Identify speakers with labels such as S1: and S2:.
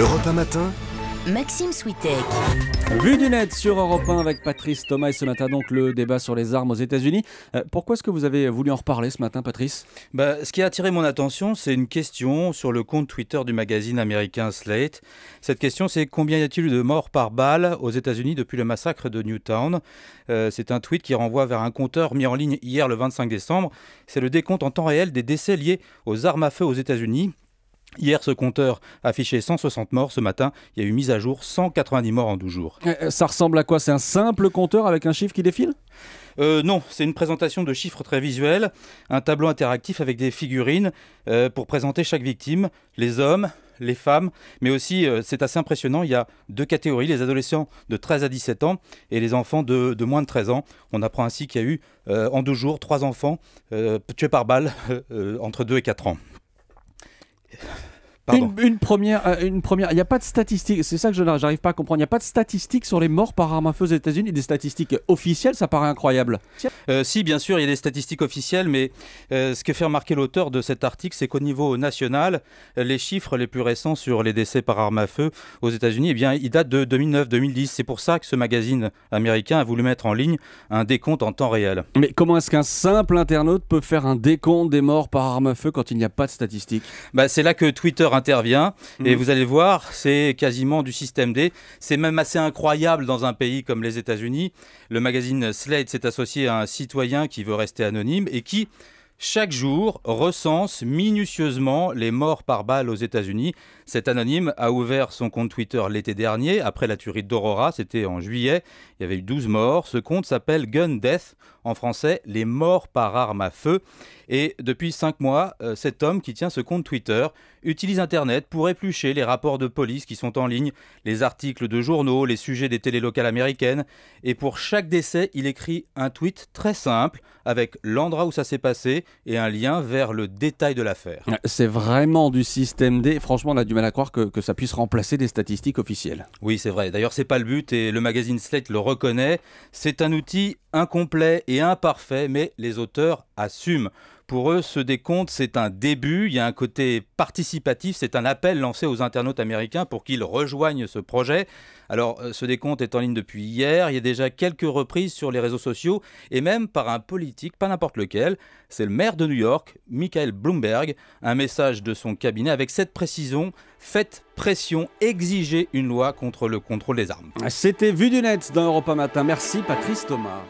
S1: Europe 1 matin,
S2: Maxime Switek.
S1: Vue du net sur Europe 1 avec Patrice Thomas et ce matin donc le débat sur les armes aux États-Unis. Euh, pourquoi est-ce que vous avez voulu en reparler ce matin, Patrice bah, Ce qui a attiré mon attention, c'est une question sur le compte Twitter du
S2: magazine américain Slate. Cette question, c'est combien y a-t-il de morts par balle aux États-Unis depuis le massacre de Newtown euh, C'est un tweet qui renvoie vers un compteur mis en ligne hier le 25 décembre. C'est le décompte en temps réel des décès liés aux armes à feu aux États-Unis. Hier, ce compteur affichait 160 morts. Ce matin, il y a eu mise à jour 190 morts en 12 jours.
S1: Euh, euh, ça ressemble à quoi C'est un simple compteur avec un chiffre qui défile
S2: euh, non, c'est une présentation de chiffres très visuels, un tableau interactif avec des figurines pour présenter chaque victime, les hommes, les femmes, mais aussi, c'est assez impressionnant, il y a deux catégories, les adolescents de 13 à 17 ans et les enfants de, moins de 13 ans. On apprend ainsi qu'il y a eu, en deux jours, trois enfants tués par balle entre 2 et 4 ans.
S1: Une, première, euh, une première. Il n'y a pas de statistiques. C'est ça que je n'arrive pas à comprendre. Il n'y a pas de statistiques sur les morts par arme à feu aux États-Unis. Des statistiques officielles, ça paraît incroyable.
S2: Euh, si, bien sûr, il y a des statistiques officielles, mais euh, ce que fait remarquer l'auteur de cet article, c'est qu'au niveau national, les chiffres les plus récents sur les décès par arme à feu aux États-Unis, eh bien, ils datent de 2009-2010. C'est pour ça que ce magazine américain a voulu mettre en ligne un décompte en temps réel. Mais comment est-ce qu'un simple internaute peut faire un décompte des morts par arme à feu quand il n'y a pas de statistiques bah, C'est là que Twitter intervient. Et mhm. vous allez voir, c'est quasiment du système D. C'est même assez incroyable dans un pays comme les États-Unis. Le magazine Slate s'est associé à un citoyen qui veut rester anonyme et qui, chaque jour, recense minutieusement les morts par balle aux États-Unis. Cet anonyme a ouvert son compte Twitter l'été dernier, après la tuerie d'Aurora, c'était en juillet. Il y avait eu 12 morts. Ce compte s'appelle Gun Death en français Les morts par arme à feu. Et depuis cinq mois, euh, cet homme qui tient ce compte Twitter utilise Internet pour éplucher les rapports de police qui sont en ligne, les articles de journaux, les sujets des télés locales américaines. Et pour chaque décès, il écrit un tweet très simple avec l'endroit où ça s'est passé et un lien vers le détail de l'affaire.
S1: Euh, c'est vraiment du système D. Franchement, on a du mal à croire que, que ça puisse remplacer des statistiques officielles.
S2: Oui, c'est vrai. D'ailleurs, c'est pas le but et le magazine Slate le reconnaît. C'est un outil incomplet et imparfait, mais les auteurs assument. Pour eux, ce décompte, c'est un début, il y a un côté participatif, c'est un appel lancé aux internautes américains pour qu'ils rejoignent ce projet. Alors, euh, ce décompte est en ligne depuis hier, il y a déjà quelques reprises sur les réseaux sociaux, et même par un politique, pas n'importe lequel, c'est le maire de New York, Michael Bloomberg, un message de son cabinet avec cette précision, faites pression, exigez une loi contre le contrôle des armes. C'était Vu du Net dans Europa Matin, merci Patrice Thomas.